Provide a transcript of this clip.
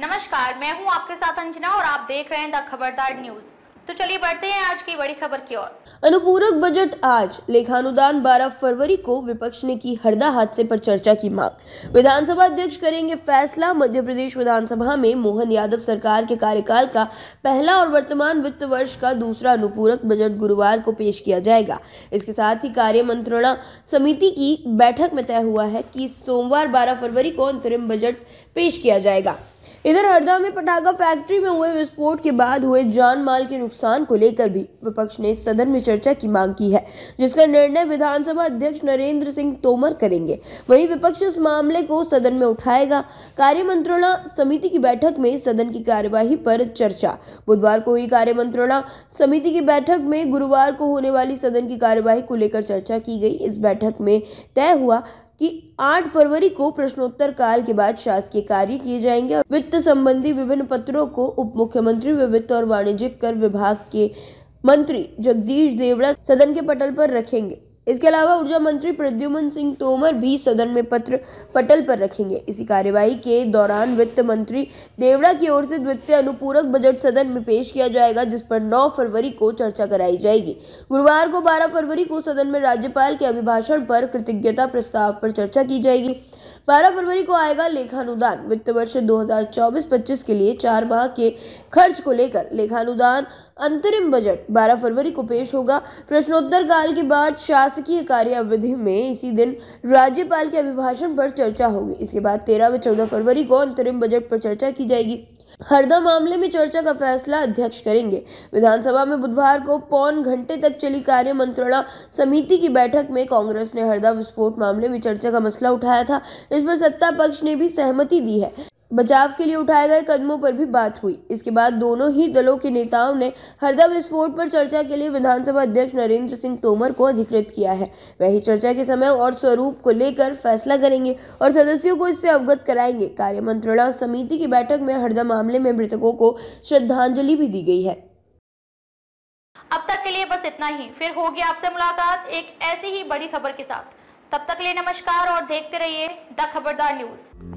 नमस्कार मैं हूं आपके साथ अंजना और आप देख रहे हैं द खबरदार न्यूज तो चलिए बढ़ते हैं आज की बड़ी खबर की ओर अनुपूरक बजट आज लेखानुदान 12 फरवरी को विपक्ष ने की हरदा हादसे पर चर्चा की मांग विधानसभा अध्यक्ष करेंगे फैसला मध्य प्रदेश विधानसभा में मोहन यादव सरकार के कार्यकाल का पहला और वर्तमान वित्त वर्ष का दूसरा अनुपूरक बजट गुरुवार को पेश किया जाएगा इसके साथ ही कार्य मंत्रणा समिति की बैठक में तय हुआ है की सोमवार बारह फरवरी को अंतरिम बजट पेश किया जाएगा इधर हरदा में पटाखा फैक्ट्री में हुए विस्फोट के बाद हुए जान माल के नुकसान को लेकर भी विपक्ष ने सदन में चर्चा की मांग की है जिसका निर्णय विधानसभा अध्यक्ष नरेंद्र सिंह तोमर करेंगे वहीं विपक्ष इस मामले को सदन में उठाएगा कार्य मंत्रणा समिति की बैठक में सदन की कार्यवाही पर चर्चा बुधवार को हुई कार्य मंत्रणा समिति की बैठक में गुरुवार को होने वाली सदन की कार्यवाही को लेकर चर्चा की गई इस बैठक में तय हुआ कि 8 फरवरी को प्रश्नोत्तर काल के बाद शासकीय कार्य किए जाएंगे और वित्त संबंधी विभिन्न पत्रों को उप मुख्यमंत्री वित्त और वाणिज्यिक कर विभाग के मंत्री जगदीश देवड़ा सदन के पटल पर रखेंगे इसके अलावा ऊर्जा मंत्री प्रद्युमन सिंह तोमर भी सदन में पत्र पटल पर रखेंगे इसी कार्यवाही के दौरान वित्त मंत्री देवड़ा की ओर से द्वितीय अनुपूरक बजट सदन में पेश किया जाएगा जिस पर 9 फरवरी को चर्चा कराई जाएगी गुरुवार को 12 फरवरी को सदन में राज्यपाल के अभिभाषण पर कृतज्ञता प्रस्ताव पर चर्चा की जाएगी 12 फरवरी को आएगा लेखानुदान वित्त वर्ष 2024-25 के लिए चार माह के खर्च को लेकर लेखानुदान अंतरिम बजट 12 फरवरी को पेश होगा प्रश्नोत्तर काल के बाद शासकीय कार्यावधि में इसी दिन राज्यपाल के अभिभाषण पर चर्चा होगी इसके बाद 13 व 14 फरवरी को अंतरिम बजट पर चर्चा की जाएगी हरदा मामले में चर्चा का फैसला अध्यक्ष करेंगे विधानसभा में बुधवार को पौन घंटे तक चली कार्य मंत्रणा समिति की बैठक में कांग्रेस ने हरदा विस्फोट मामले में चर्चा का मसला उठाया था इस पर सत्ता पक्ष ने भी सहमति दी है बचाव के लिए उठाए गए कदमों पर भी बात हुई इसके बाद दोनों ही दलों के नेताओं ने हरदा विस्फोट पर चर्चा के लिए विधानसभा अध्यक्ष नरेंद्र सिंह तोमर को अधिकृत किया है वही चर्चा के समय और स्वरूप को लेकर फैसला करेंगे और सदस्यों को इससे अवगत कराएंगे कार्य मंत्रणा समिति की बैठक में हरदा मामले में मृतकों को श्रद्धांजलि भी दी गई है अब तक के लिए बस इतना ही फिर होगी आपसे मुलाकात एक ऐसी ही बड़ी खबर के साथ तब तक लिए नमस्कार और देखते रहिए द खबरदार न्यूज